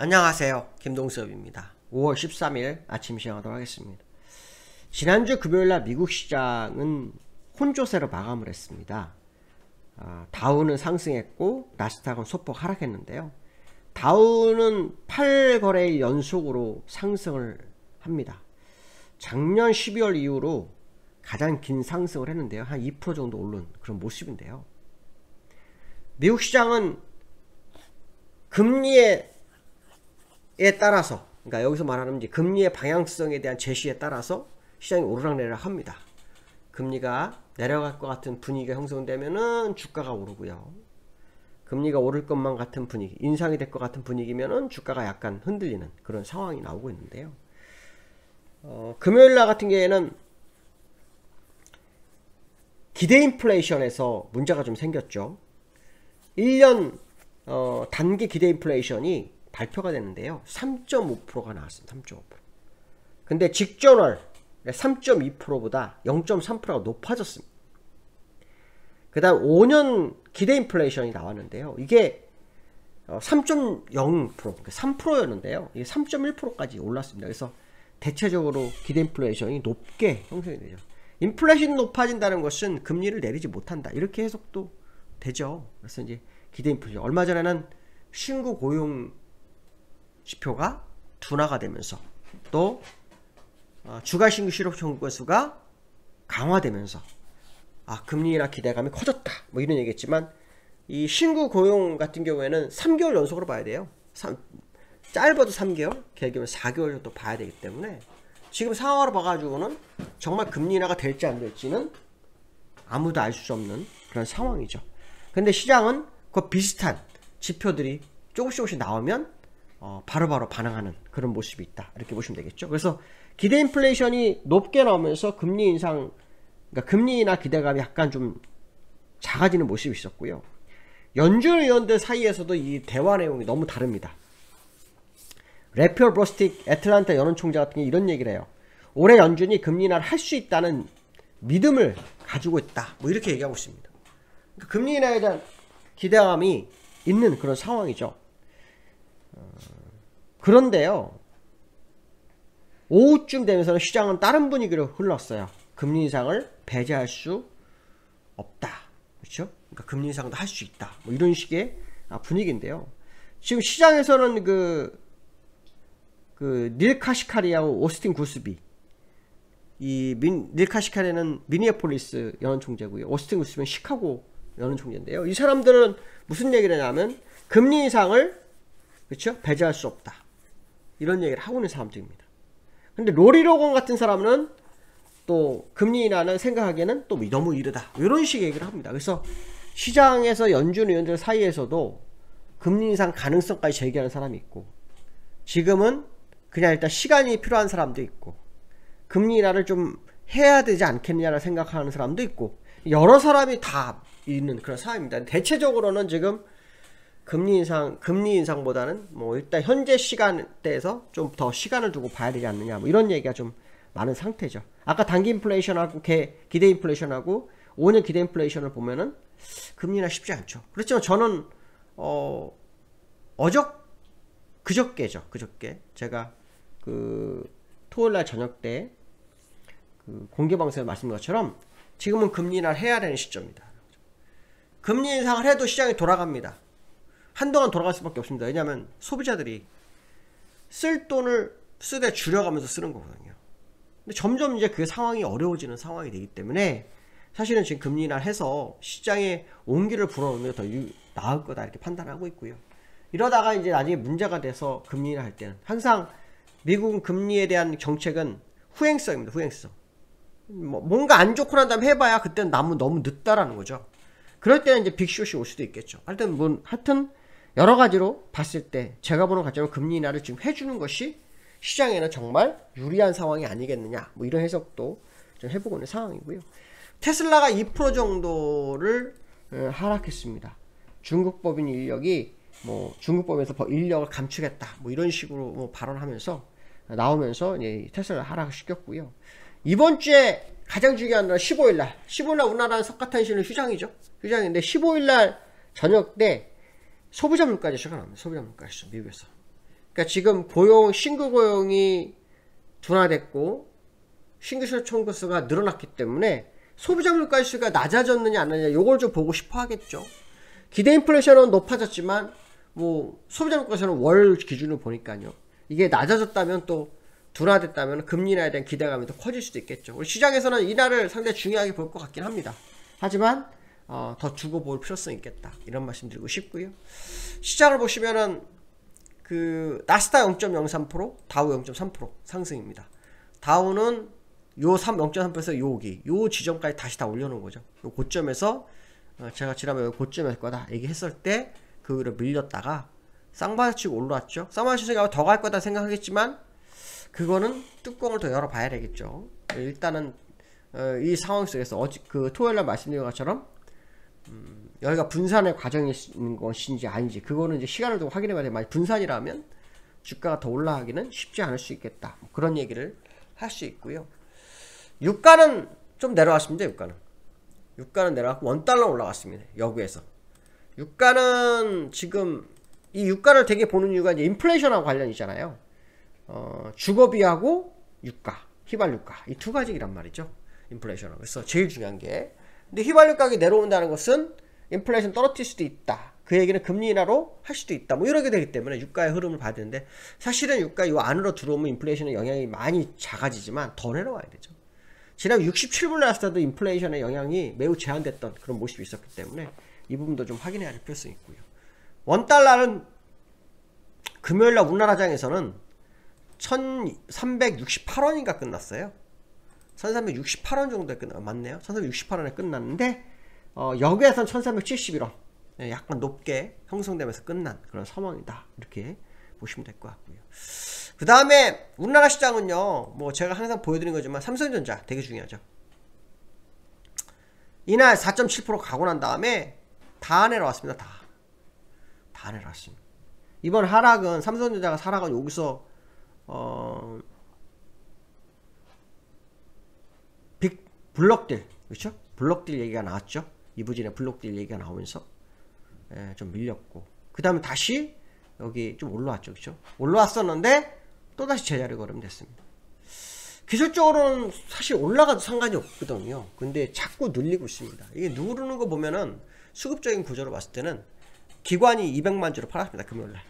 안녕하세요. 김동섭입니다. 5월 13일 아침 시행하도록 하겠습니다. 지난주 금요일날 미국 시장은 혼조세로 마감을 했습니다. 아, 다우는 상승했고 나스닥은 소폭 하락했는데요. 다우는 8거래 연속으로 상승을 합니다. 작년 12월 이후로 가장 긴 상승을 했는데요. 한 2% 정도 오른 그런 모습인데요. 미국 시장은 금리에 에 따라서 그러니까 여기서 말하는 이제 금리의 방향성에 대한 제시에 따라서 시장이 오르락내리락 합니다. 금리가 내려갈 것 같은 분위기가 형성되면은 주가가 오르고요. 금리가 오를 것만 같은 분위기, 인상이 될 것 같은 분위기면은 주가가 약간 흔들리는 그런 상황이 나오고 있는데요. 어, 금요일 날 같은 경우에는 기대 인플레이션에서 문제가 좀 생겼죠. 1년 어, 단기 기대 인플레이션이 발표가 됐는데요. 3.5%가 나왔습니다. 3.5%. 근데 직전월 3.2%보다 0.3%가 높아졌습니다. 그 다음 5년 기대 인플레이션이 나왔는데요. 이게 3.0% 어, 3%였는데요. 그러니까 이게 3.1%까지 올랐습니다. 그래서 대체적으로 기대 인플레이션이 높게 형성이 되죠. 인플레이션이 높아진다는 것은 금리를 내리지 못한다. 이렇게 해석도 되죠. 그래서 이제 기대 인플레이션. 얼마 전에는 신고 고용 지표가 둔화가 되면서 또주가 어, 신규 실업 청구 수가 강화되면서 아 금리 나 기대감이 커졌다 뭐 이런 얘기했지만 이 신규 고용 같은 경우에는 3개월 연속으로 봐야 돼요 3, 짧아도 3개월 길게면 4개월 정도 봐야 되기 때문에 지금 상황으로 봐가지고는 정말 금리 인하가 될지 안 될지는 아무도 알 수 없는 그런 상황이죠 근데 시장은 그 비슷한 지표들이 조금씩 조금씩 나오면 어, 바로바로 반응하는 그런 모습이 있다. 이렇게 보시면 되겠죠. 그래서 기대 인플레이션이 높게 나오면서 금리 인상, 그러니까 금리나 기대감이 약간 좀 작아지는 모습이 있었고요. 연준 의원들 사이에서도 이 대화 내용이 너무 다릅니다. 레피얼 브로스틱 애틀란타 연은총장 같은 게 이런 얘기를 해요. 올해 연준이 금리 인하를 할 수 있다는 믿음을 가지고 있다. 뭐 이렇게 얘기하고 있습니다. 그러니까 금리 인하에 대한 기대감이 있는 그런 상황이죠. 그런데요. 오후쯤 되면서는 시장은 다른 분위기로 흘렀어요. 금리 인상을 배제할 수 없다. 그렇죠? 그러니까 금리 인상도 할 수 있다. 뭐 이런 식의 분위기인데요. 지금 시장에서는 그, 그, 닐카시카리아와 오스틴 구스비. 이 민, 닐카시카리는 미니애폴리스 연원 총재고요. 오스틴 구스비는 시카고 연원 총재인데요. 이 사람들은 무슨 얘기를 하냐면, 금리 인상을 그렇죠? 배제할 수 없다. 이런 얘기를 하고 있는 사람들입니다. 근데 로리로건 같은 사람은 또 금리 인하는 생각하기에는 또 너무 이르다 이런 식의 얘기를 합니다. 그래서 시장에서 연준 의원들 사이에서도 금리 인상 가능성까지 제기하는 사람이 있고 지금은 그냥 일단 시간이 필요한 사람도 있고 금리 인하를 좀 해야 되지 않겠냐라 느 생각하는 사람도 있고 여러 사람이 다 있는 그런 상황입니다. 대체적으로는 지금 금리 인상, 금리 인상보다는 뭐 일단 현재 시간대에서 좀 더 시간을 두고 봐야 되지 않느냐 뭐 이런 얘기가 좀 많은 상태죠. 아까 단기 인플레이션하고 기대 인플레이션하고 5년 기대 인플레이션을 보면은 금리나 쉽지 않죠. 그렇지만 저는 어 어적 그저께죠. 그저께 제가 그 토요일 날 저녁 때그 공개 방송에 말씀드린 것처럼 지금은 금리 나 해야 되는 시점이다. 금리 인상을 해도 시장이 돌아갑니다. 한동안 돌아갈 수밖에 없습니다. 왜냐하면 소비자들이 쓸 돈을 쓰되 줄여가면서 쓰는 거거든요. 근데 점점 이제 그 상황이 어려워지는 상황이 되기 때문에 사실은 지금 금리 나해서 시장에 온기를 불어넣는 게 더 나을 거다 이렇게 판단하고 있고요. 이러다가 이제 나중에 문제가 돼서 금리 인할 때는 항상 미국은 금리에 대한 정책은 후행성입니다. 후행성. 뭐 뭔가 안 좋고 난 다음에 해봐야 그때는 나무 너무 늦다라는 거죠. 그럴 때는 이제 빅쇼시올 수도 있겠죠. 하여튼 뭐 하여튼 여러 가지로 봤을 때 제가 보는 관점은 금리 인하를 지금 해주는 것이 시장에는 정말 유리한 상황이 아니겠느냐 뭐 이런 해석도 좀 해보고 있는 상황이고요. 테슬라가 2% 정도를 하락했습니다. 중국법인 인력이 뭐 중국법에서 뭐 인력을 감추겠다 뭐 이런 식으로 뭐 발언하면서 나오면서 이제 테슬라 하락시켰고요. 이번 주에 가장 중요한 날 15일 날 15일 날 우리나라는 석가탄신은 휴장이죠. 휴장인데 15일 날 저녁 때 소비자 물가제 지 시작합니다. 소비자 물가지죠 미국에서. 그러니까 지금 고용 신규 고용이 둔화됐고 신규 실총 건수가 늘어났기 때문에 소비자 물가지수가 낮아졌느냐 안 낮느냐 이걸좀 보고 싶어 하겠죠. 기대 인플레이션은 높아졌지만 뭐 소비자 물가지서는월 기준으로 보니까요. 이게 낮아졌다면 또 둔화됐다면 금리 나에 대한 기대감이 더 커질 수도 있겠죠. 우리 시장에서는 이날을 상당히 중요하게 볼 것 같긴 합니다. 하지만 어, 더 두고 볼 필요성이 있겠다 이런 말씀 드리고 싶고요 시장을 보시면은 그 나스닥 0.03% 다우 0.3% 상승입니다 다우는 요 0.3%에서 여기 요 지점까지 다시 다 올려놓은 거죠 요 고점에서 어, 제가 지난번에 고점일 거다 얘기했을 때그 위로 밀렸다가 쌍바치고 올라왔죠 쌍바치고더갈 거다 생각하겠지만 그거는 뚜껑을 더 열어봐야 되겠죠 일단은 어, 이 상황 속에서 어제 그 토요일날 말씀드린 것처럼 음, 여기가 분산의 과정이 있 것인지 아닌지 그거는 이제 시간을 좀 확인해 봐야 돼. 만약 분산이라면 주가가 더 올라가기는 쉽지 않을 수 있겠다. 뭐 그런 얘기를 할 수 있고요. 유가는 좀 내려왔습니다. 유가는. 유가는 내려갔고 원달러 올라갔습니다. 여구에서. 유가는 지금 이 유가를 되게 보는 이유가 이제 인플레이션하고 관련이잖아요. 어, 주거비하고 유가, 휘발유가 이 두 가지란 말이죠. 인플레이션하고. 그래서 제일 중요한 게 근데 휘발유 가격이 내려온다는 것은 인플레이션 떨어뜨릴 수도 있다. 그 얘기는 금리 인하로 할 수도 있다. 뭐 이렇게 되기 때문에 유가의 흐름을 봐야 되는데 사실은 유가 이 안으로 들어오면 인플레이션의 영향이 많이 작아지지만 더 내려와야 되죠. 지난 67분 나왔을 때도 인플레이션의 영향이 매우 제한됐던 그런 모습이 있었기 때문에 이 부분도 좀 확인해야 될 필요성이 있고요. 원달러는 금요일날 우리나라 장에서는 1368원인가 끝났어요. 1368원 정도에 끝나 아, 맞네요. 1368원에 끝났는데 어, 여기에선 1371원 예, 약간 높게 형성되면서 끝난 그런 상황이다. 이렇게 보시면 될 것 같고요. 그 다음에 우리나라 시장은요. 뭐 제가 항상 보여드린 거지만 삼성전자 되게 중요하죠. 이날 4.7% 가고 난 다음에 다 내려왔습니다. 다. 다 내려왔습니다. 이번 하락은 삼성전자가 하락은 여기서 어... 블록딜 그렇죠? 블록딜 얘기가 나왔죠. 이부진의 블록딜 얘기가 나오면서 예, 좀 밀렸고 그 다음에 다시 여기 좀 올라왔죠. 그렇죠? 올라왔었는데 또다시 제자리 걸음 됐습니다. 기술적으로는 사실 올라가도 상관이 없거든요. 근데 자꾸 늘리고 있습니다. 이게 누르는 거 보면은 수급적인 구조로 봤을 때는 기관이 200만 주로 팔았습니다. 금요일날.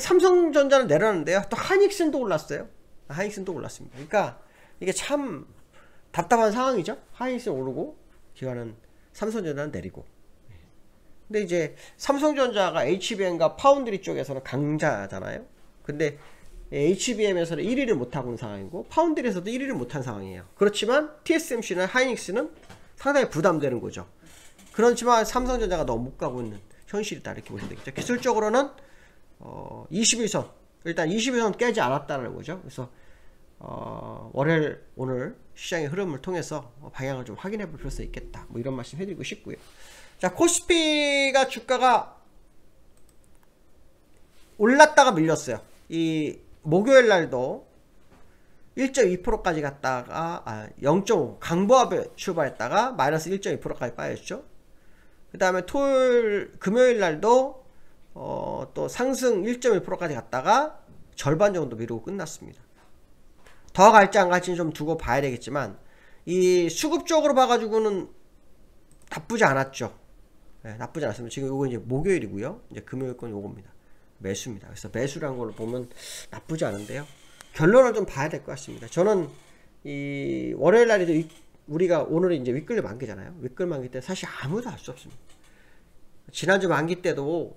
삼성전자는 내렸는데요. 또 하닉슨도 올랐어요. 하닉슨도 아, 올랐습니다. 그러니까 이게 참 답답한 상황이죠. 하이닉스 오르고 기관은 삼성전자는 내리고. 근데 이제 삼성전자가 HBM과 파운드리 쪽에서는 강자잖아요. 근데 HBM에서는 1위를 못하고 있는 상황이고 파운드리에서도 1위를 못한 상황이에요. 그렇지만 TSMC나 하이닉스는 상당히 부담되는 거죠. 그렇지만 삼성전자가 너무 못 가고 있는 현실이다 이렇게 보시면 되겠죠. 기술적으로는 어, 21선 일단 21선 깨지 않았다는 거죠. 그래서 어, 월요일 오늘 시장의 흐름을 통해서 방향을 좀 확인해 볼 필요가 있겠다 뭐 이런 말씀 해드리고 싶고요 자 코스피가 주가가 올랐다가 밀렸어요 이 목요일 날도 1.2%까지 갔다가 아, 0.5 강보합에 출발했다가 마이너스 1.2%까지 빠졌죠 그 다음에 토요일 금요일 날도 어, 또 상승 1.1%까지 갔다가 절반 정도 미루고 끝났습니다 더 갈지 안 갈지는 좀 두고 봐야 되겠지만 이 수급적으로 봐가지고는 나쁘지 않았죠. 네, 나쁘지 않았습니다. 지금 요거 이제 목요일이고요. 이제 금요일 건 요겁니다. 매수입니다. 그래서 매수란 걸 보면 나쁘지 않은데요. 결론을 좀 봐야 될 것 같습니다. 저는 이 월요일 날에도 이 우리가 오늘이 이제 윗글리 만기잖아요. 윗글 만기 때 사실 아무도 알 수 없습니다. 지난주 만기 때도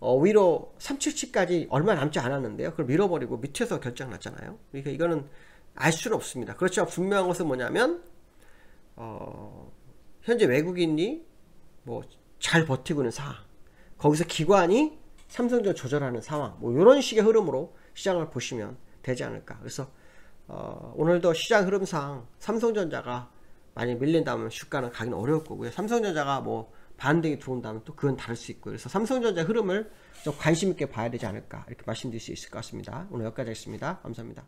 어, 위로 377까지 얼마 남지 않았는데요. 그걸 밀어버리고 밑에서 결정 났잖아요. 그러니까 이거는 알 수는 없습니다. 그렇지만 분명한 것은 뭐냐면 어, 현재 외국인이 뭐 잘 버티고 있는 상황 거기서 기관이 삼성전 조절하는 상황 뭐 이런 식의 흐름으로 시장을 보시면 되지 않을까 그래서 어, 오늘도 시장 흐름상 삼성전자가 많이 밀린다면 주가는 가긴 어려울 거고요 삼성전자가 뭐 반등이 들어온다면 또 그건 다를 수 있고 그래서 삼성전자 흐름을 좀 관심 있게 봐야 되지 않을까 이렇게 말씀드릴 수 있을 것 같습니다. 오늘 여기까지 하겠습니다. 감사합니다.